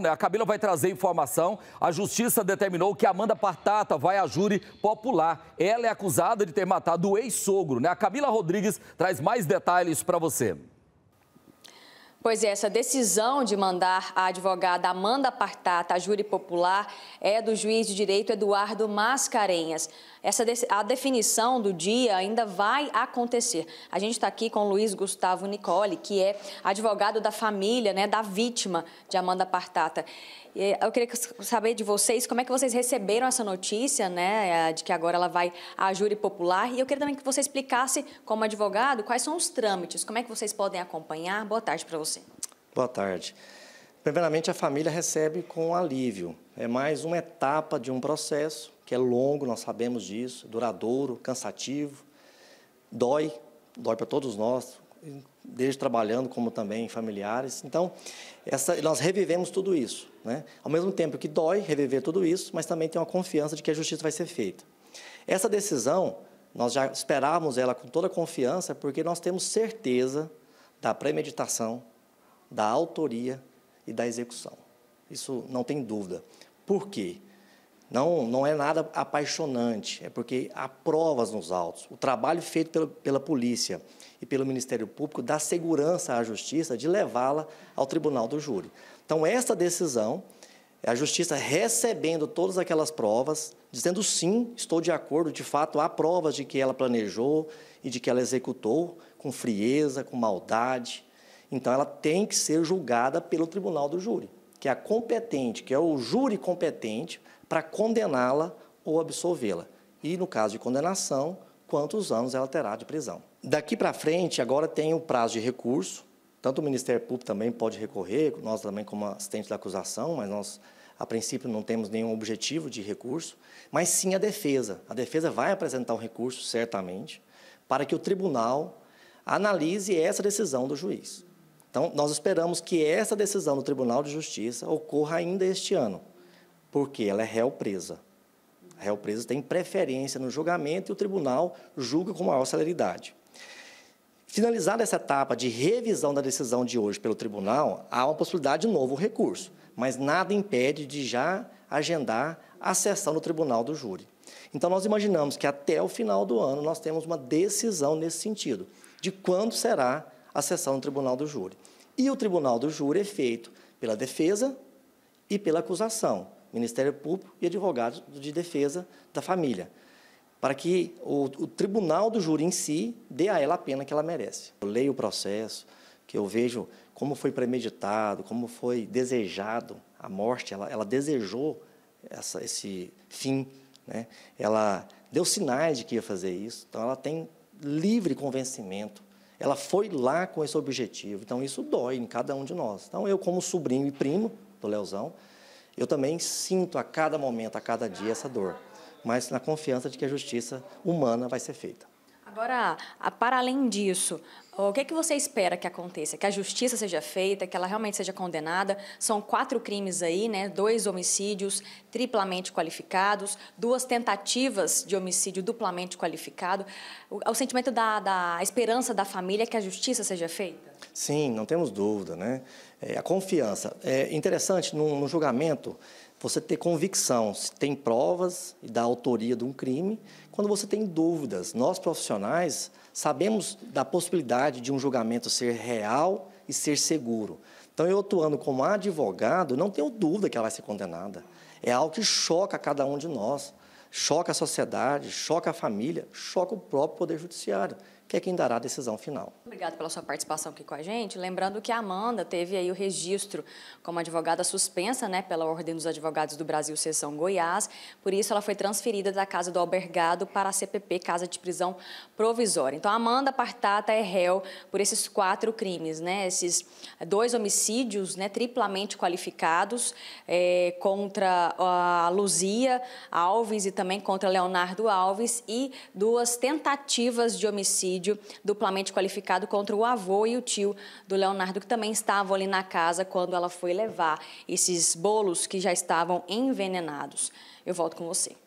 Né? A Camila vai trazer informação. A justiça determinou que Amanda Partata vai a júri popular. Ela é acusada de ter matado o ex-sogro, né? A Camila Rodrigues traz mais detalhes para você. Pois é, essa decisão de mandar a advogada Amanda Partata a júri popular é do juiz de direito Eduardo Mascarenhas. Essa, a definição do dia ainda vai acontecer. A gente está aqui com Luiz Gustavo Nicole, que é advogado da família, né, da vítima de Amanda Partata. Eh, eu queria saber de vocês como é que vocês receberam essa notícia, né, de que agora ela vai a júri popular. E eu queria também que você explicasse, como advogado, quais são os trâmites, como é que vocês podem acompanhar. Boa tarde para vocês. Boa tarde. Primeiramente, a família recebe com alívio. É mais uma etapa de um processo que é longo, nós sabemos disso, duradouro, cansativo, dói, dói para todos nós, desde trabalhando como também familiares. Então, essa, nós revivemos tudo isso. Né? Ao mesmo tempo que dói reviver tudo isso, mas também tem uma confiança de que a justiça vai ser feita. Essa decisão, nós já esperávamos ela com toda a confiança, porque nós temos certeza da premeditação, da autoria e da execução. Isso não tem dúvida. Por quê? Não, não é nada apaixonante, é porque há provas nos autos. O trabalho feito pela, pela polícia e pelo Ministério Público dá segurança à justiça de levá-la ao tribunal do júri. Então, essa decisão, é a justiça recebendo todas aquelas provas, dizendo sim, estou de acordo, de fato, há provas de que ela planejou e de que ela executou com frieza, com maldade, então, ela tem que ser julgada pelo tribunal do júri, que é a competente, que é o júri competente para condená-la ou absolvê-la. E, no caso de condenação, quantos anos ela terá de prisão. Daqui para frente, agora tem o prazo de recurso. Tanto o Ministério Público também pode recorrer, nós também como assistente da acusação, mas nós, a princípio, não temos nenhum objetivo de recurso, mas sim a defesa. A defesa vai apresentar um recurso, certamente, para que o tribunal analise essa decisão do juiz. Então, nós esperamos que essa decisão do Tribunal de Justiça ocorra ainda este ano, porque ela é réu presa. A réu presa tem preferência no julgamento e o tribunal julga com maior celeridade. Finalizada essa etapa de revisão da decisão de hoje pelo tribunal, há uma possibilidade de novo recurso, mas nada impede de já agendar a sessão do tribunal do júri. Então, nós imaginamos que até o final do ano nós temos uma decisão nesse sentido, de quando será a sessão do tribunal do júri. E o tribunal do júri é feito pela defesa e pela acusação, Ministério Público e advogado de defesa da família, para que o, o tribunal do júri em si dê a ela a pena que ela merece. Eu leio o processo, que eu vejo como foi premeditado, como foi desejado a morte, ela, ela desejou essa, esse fim, né? ela deu sinais de que ia fazer isso, então ela tem livre convencimento ela foi lá com esse objetivo. Então, isso dói em cada um de nós. Então, eu, como sobrinho e primo do Leozão, eu também sinto a cada momento, a cada dia, essa dor. Mas na confiança de que a justiça humana vai ser feita. Agora, para além disso, o que, é que você espera que aconteça? Que a justiça seja feita, que ela realmente seja condenada? São quatro crimes aí, né? Dois homicídios triplamente qualificados, duas tentativas de homicídio duplamente qualificado. O, é o sentimento da, da esperança da família é que a justiça seja feita? Sim, não temos dúvida, né? É, a confiança. É interessante, no, no julgamento, você ter convicção se tem provas e da autoria de um crime, quando você tem dúvidas. Nós, profissionais, sabemos da possibilidade de um julgamento ser real e ser seguro. Então, eu atuando como advogado, não tenho dúvida que ela vai ser condenada. É algo que choca cada um de nós, choca a sociedade, choca a família, choca o próprio Poder Judiciário que é quem dará a decisão final. Obrigada pela sua participação aqui com a gente. Lembrando que a Amanda teve aí o registro como advogada suspensa, né, pela Ordem dos Advogados do Brasil, Seção Goiás. Por isso, ela foi transferida da Casa do Albergado para a CPP, Casa de Prisão Provisória. Então, a Amanda Partata é réu por esses quatro crimes, né, esses dois homicídios, né, triplamente qualificados é, contra a Luzia Alves e também contra Leonardo Alves e duas tentativas de homicídio homicídio duplamente qualificado contra o avô e o tio do Leonardo, que também estavam ali na casa quando ela foi levar esses bolos que já estavam envenenados. Eu volto com você.